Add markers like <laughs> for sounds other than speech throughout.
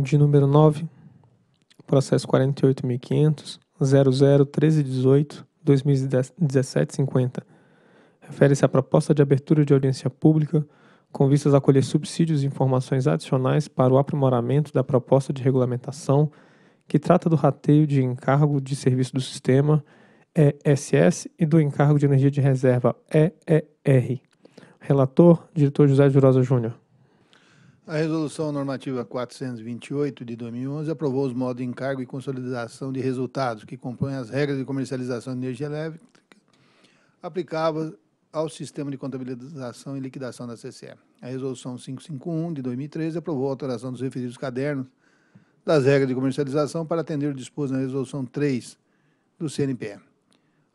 De número 9, processo 48.500.00.1318.2017.50, Refere-se à proposta de abertura de audiência pública com vistas a colher subsídios e informações adicionais para o aprimoramento da proposta de regulamentação que trata do rateio de encargo de serviço do sistema ESS e do encargo de energia de reserva EER. Relator, diretor José Rosa Júnior. A Resolução Normativa 428 de 2011 aprovou os modos de encargo e consolidação de resultados que compõem as regras de comercialização de energia elétrica aplicáveis ao sistema de contabilização e liquidação da CCE. A Resolução 551 de 2013 aprovou a alteração dos referidos cadernos das regras de comercialização para atender o disposto na Resolução 3 do CNPE.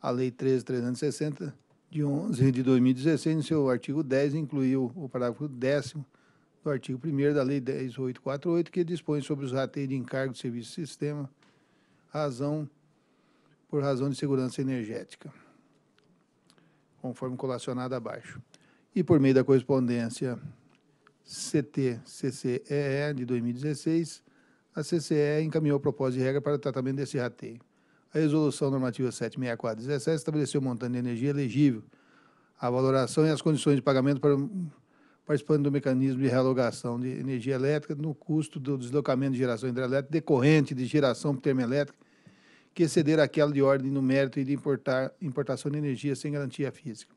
A Lei 13.360 de 11 de 2016, no seu artigo 10, incluiu o parágrafo 10 do artigo 1 da Lei 10.848, que dispõe sobre os rateios de encargo de serviço de sistema, razão por razão de segurança energética, conforme colacionado abaixo. E por meio da correspondência CT-CCEE de 2016, a CCE encaminhou a proposta de regra para o tratamento desse rateio. A resolução normativa 764-17 estabeleceu o montante de energia elegível, a valoração e as condições de pagamento para participando do mecanismo de realogação de energia elétrica no custo do deslocamento de geração hidrelétrica decorrente de geração termoelétrica que exceder aquela de ordem no mérito e de importar, importação de energia sem garantia física.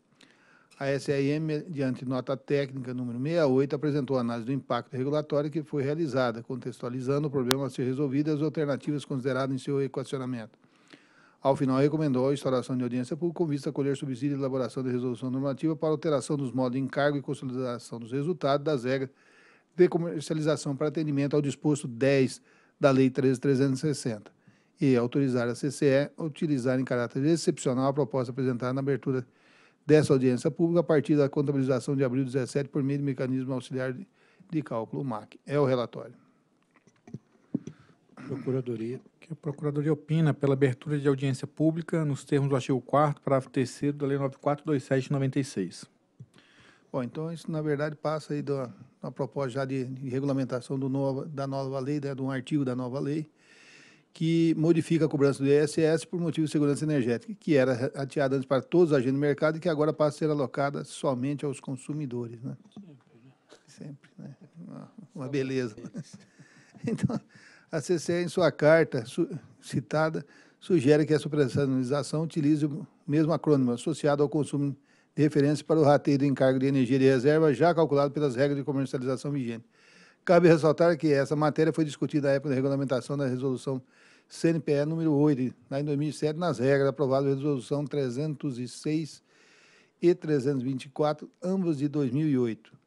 A SRM, diante nota técnica número 68, apresentou a análise do impacto regulatório que foi realizada, contextualizando o problema a ser resolvido e as alternativas consideradas em seu equacionamento. Ao final, recomendou a instauração de audiência pública com vista a colher subsídio e elaboração de resolução normativa para alteração dos modos de encargo e consolidação dos resultados das regras de comercialização para atendimento ao disposto 10 da Lei 13.360 e autorizar a CCE a utilizar em caráter excepcional a proposta apresentada na abertura dessa audiência pública a partir da contabilização de abril 17 por meio do mecanismo auxiliar de cálculo MAC. É o relatório. Procuradoria. Que a Procuradoria opina pela abertura de audiência pública nos termos do artigo 4 parágrafo 3 da Lei 9427 96. Bom, então isso na verdade passa aí da, da proposta já de, de regulamentação do nova, da nova lei, né, de um artigo da nova lei, que modifica a cobrança do ISS por motivo de segurança energética, que era atiada antes para todos os agentes do mercado e que agora passa a ser alocada somente aos consumidores. Né? Sempre, né? Sempre, né? Uma, uma beleza. <laughs> Então, a CCE, é, em sua carta su citada, sugere que a supersanalização utilize o mesmo acrônimo associado ao consumo de referência para o rateio do encargo de energia de reserva já calculado pelas regras de comercialização vigente. Cabe ressaltar que essa matéria foi discutida à época da regulamentação da resolução CNPE número 8, lá em 2007, nas regras aprovadas pela resolução 306 e 324, ambos de 2008.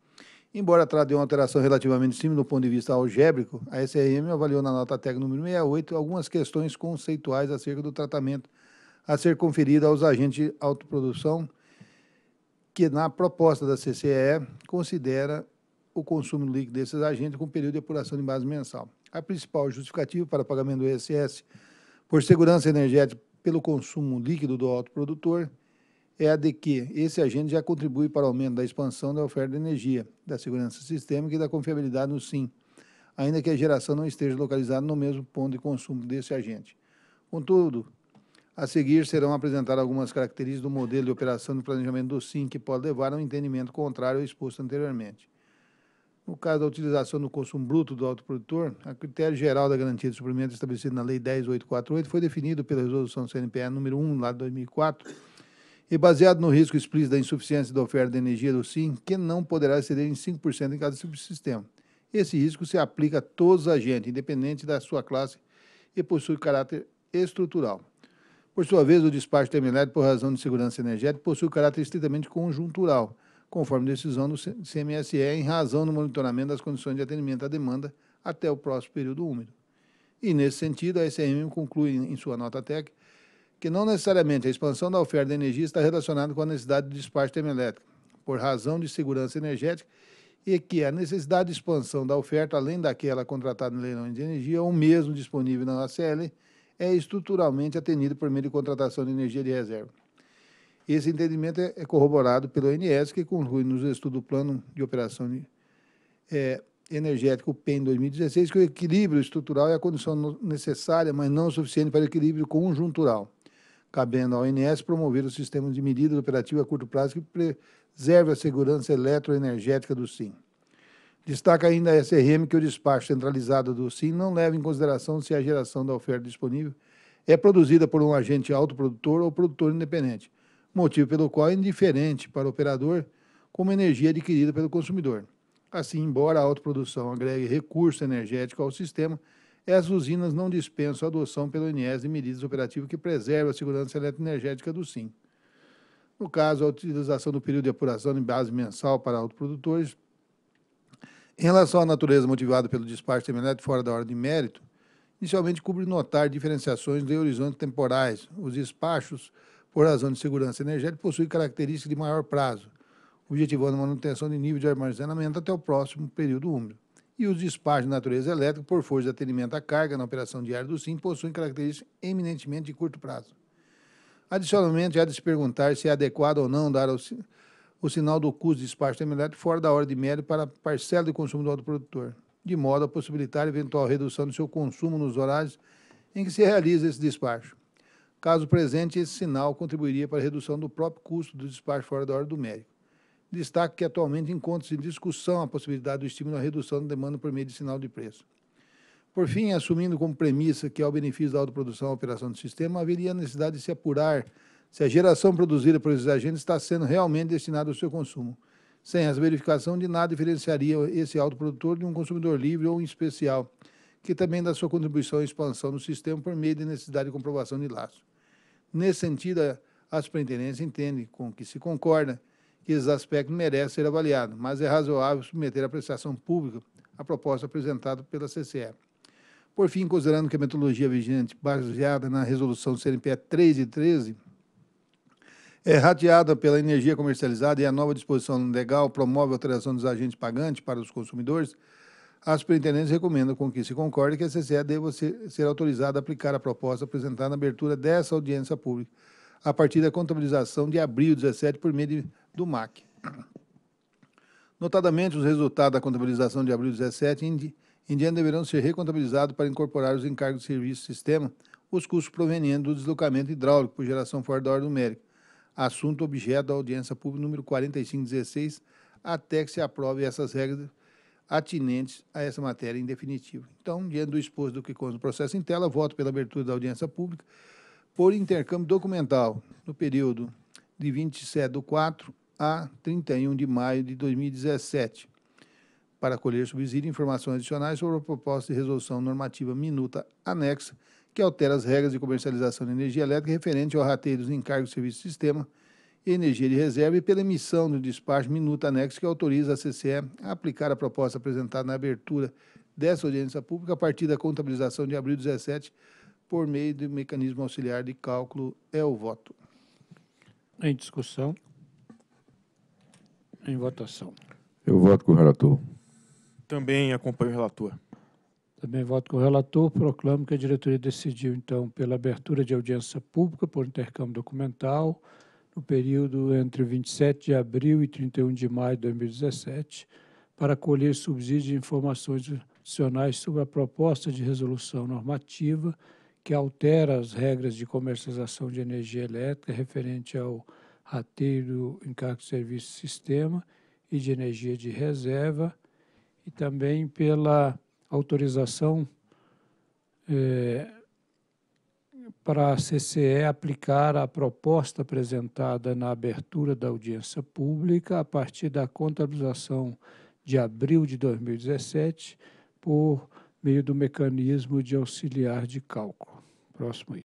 Embora trate de é uma alteração relativamente simples do ponto de vista algébrico, a SRM avaliou na nota técnica número 68 algumas questões conceituais acerca do tratamento a ser conferido aos agentes de autoprodução que na proposta da CCE considera o consumo líquido desses agentes com período de apuração de base mensal. A principal justificativa para pagamento do ISS por segurança energética pelo consumo líquido do autoprodutor é a de que esse agente já contribui para o aumento da expansão da oferta de energia, da segurança sistêmica e da confiabilidade no SIM, ainda que a geração não esteja localizada no mesmo ponto de consumo desse agente. Contudo, a seguir serão apresentadas algumas características do modelo de operação e planejamento do SIM que pode levar a um entendimento contrário ao exposto anteriormente. No caso da utilização do consumo bruto do autoprodutor, a critério geral da garantia de suprimento estabelecido na Lei 10.848 foi definido pela Resolução CNPE número 1, lá de 2004, e baseado no risco explícito da insuficiência da oferta de energia do SIM, que não poderá exceder em 5% em cada subsistema. Esse risco se aplica a todos os agentes, independente da sua classe, e possui caráter estrutural. Por sua vez, o despacho terminado por razão de segurança energética possui caráter estritamente conjuntural, conforme decisão do CMSE, em razão do monitoramento das condições de atendimento à demanda até o próximo período úmido. E, nesse sentido, a SM conclui em sua nota técnica que não necessariamente a expansão da oferta de energia está relacionada com a necessidade de despacho termoelétrico, por razão de segurança energética, e que a necessidade de expansão da oferta, além daquela contratada no leilão de energia ou mesmo disponível na ACL, é estruturalmente atendida por meio de contratação de energia de reserva. Esse entendimento é, é corroborado pelo ONS, que conclui nos estudos do Plano de Operação de, é, Energético PEN 2016 que o equilíbrio estrutural é a condição necessária, mas não suficiente para o equilíbrio conjuntural cabendo à ONS promover o sistema de medidas operativas a curto prazo que preserve a segurança eletroenergética do SIM. Destaca ainda a SRM que o despacho centralizado do SIM não leva em consideração se a geração da oferta disponível é produzida por um agente autoprodutor ou produtor independente, motivo pelo qual é indiferente para o operador como energia adquirida pelo consumidor. Assim, embora a autoprodução agregue recurso energético ao sistema, essas usinas não dispensam a adoção pelo INES de medidas operativas que preservam a segurança eletroenergética do SIM. No caso, a utilização do período de apuração em base mensal para autoprodutores. Em relação à natureza motivada pelo despacho terminado fora da hora de mérito, inicialmente cumpre notar diferenciações de horizontes temporais. Os despachos, por razão de segurança energética, possuem características de maior prazo, objetivando a manutenção de nível de armazenamento até o próximo período úmido e os despachos de natureza elétrica por força de atendimento à carga na operação diária do SIM possuem características eminentemente de curto prazo. Adicionalmente, há de se perguntar se é adequado ou não dar o, o sinal do custo de despacho elétrico fora da hora de médio para a parcela de consumo do autoprodutor, de modo a possibilitar eventual redução do seu consumo nos horários em que se realiza esse despacho. Caso presente, esse sinal contribuiria para a redução do próprio custo do despacho fora da hora do médico destaca que atualmente encontra-se em discussão a possibilidade do estímulo à redução da demanda por meio de sinal de preço. Por fim, assumindo como premissa que, ao benefício da autoprodução e operação do sistema, haveria a necessidade de se apurar se a geração produzida por esses agentes está sendo realmente destinada ao seu consumo. Sem essa verificação, de nada diferenciaria esse autoprodutor de um consumidor livre ou em especial, que também dá sua contribuição à expansão do sistema por meio da necessidade de comprovação de laço. Nesse sentido, a superintendência entende, com que se concorda, que esses aspectos merecem ser avaliados, mas é razoável submeter à apreciação pública a proposta apresentada pela CCE. Por fim, considerando que a metodologia vigente, baseada na resolução CNPE 3 e 13, é rateada pela energia comercializada e a nova disposição legal promove a alteração dos agentes pagantes para os consumidores, a superintendência recomenda com que se concorde que a CCE deva ser, ser autorizada a aplicar a proposta apresentada na abertura dessa audiência pública, a partir da contabilização de abril 17 por meio de, do MAC. Notadamente, os resultados da contabilização de abril 17 em, em diante deverão ser recontabilizados para incorporar os encargos de serviço sistema, os custos provenientes do deslocamento hidráulico por geração fora da ordem numérica, assunto objeto da audiência pública número 4516, até que se aprove essas regras atinentes a essa matéria em definitivo. Então, diante do exposto do que consta do processo em tela, voto pela abertura da audiência pública por intercâmbio documental no período de 27 de 4 a 31 de maio de 2017, para colher subsídio e informações adicionais sobre a proposta de resolução normativa minuta anexa que altera as regras de comercialização de energia elétrica referente ao rateio dos encargos de serviço de sistema e energia de reserva e pela emissão do despacho minuta anexo que autoriza a CCE a aplicar a proposta apresentada na abertura dessa audiência pública a partir da contabilização de abril 17 por meio do mecanismo auxiliar de cálculo é o voto. Em discussão? Em votação. Eu voto com o relator. Também acompanho o relator. Também voto com o relator. Proclamo que a diretoria decidiu, então, pela abertura de audiência pública por intercâmbio documental no período entre 27 de abril e 31 de maio de 2017 para colher subsídios de informações adicionais sobre a proposta de resolução normativa que altera as regras de comercialização de energia elétrica referente ao rateio do encargo de serviço sistema e de energia de reserva e também pela autorização é, para a CCE aplicar a proposta apresentada na abertura da audiência pública a partir da contabilização de abril de 2017 por meio do mecanismo de auxiliar de cálculo próximo